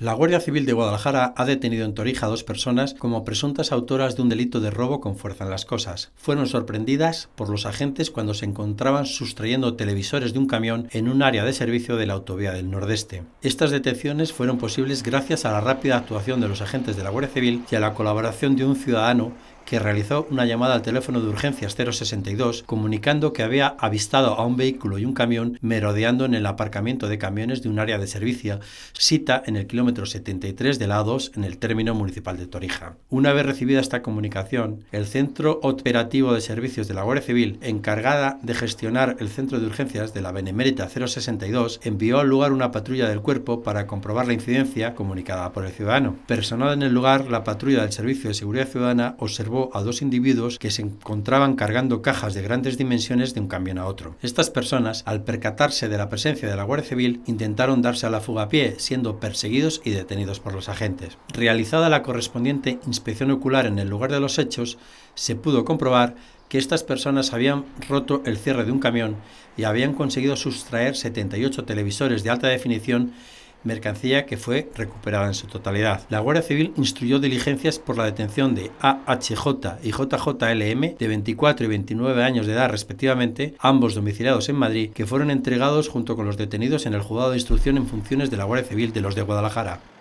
La Guardia Civil de Guadalajara ha detenido en Torija a dos personas como presuntas autoras de un delito de robo con fuerza en las cosas. Fueron sorprendidas por los agentes cuando se encontraban sustrayendo televisores de un camión en un área de servicio de la autovía del Nordeste. Estas detenciones fueron posibles gracias a la rápida actuación de los agentes de la Guardia Civil y a la colaboración de un ciudadano que realizó una llamada al teléfono de urgencias 062 comunicando que había avistado a un vehículo y un camión merodeando en el aparcamiento de camiones de un área de servicio, Sita, en el kilómetro 73 de la 2 en el término municipal de Torija. Una vez recibida esta comunicación, el Centro Operativo de Servicios de la Guardia Civil, encargada de gestionar el centro de urgencias de la Benemérita 062, envió al lugar una patrulla del cuerpo para comprobar la incidencia comunicada por el ciudadano. Personal en el lugar, la patrulla del Servicio de Seguridad Ciudadana observó a dos individuos que se encontraban cargando cajas de grandes dimensiones de un camión a otro. Estas personas, al percatarse de la presencia de la Guardia Civil, intentaron darse a la fuga a pie, siendo perseguidos y detenidos por los agentes. Realizada la correspondiente inspección ocular en el lugar de los hechos, se pudo comprobar que estas personas habían roto el cierre de un camión y habían conseguido sustraer 78 televisores de alta definición mercancía que fue recuperada en su totalidad. La Guardia Civil instruyó diligencias por la detención de AHJ y JJLM de 24 y 29 años de edad respectivamente, ambos domiciliados en Madrid, que fueron entregados junto con los detenidos en el juzgado de instrucción en funciones de la Guardia Civil de los de Guadalajara.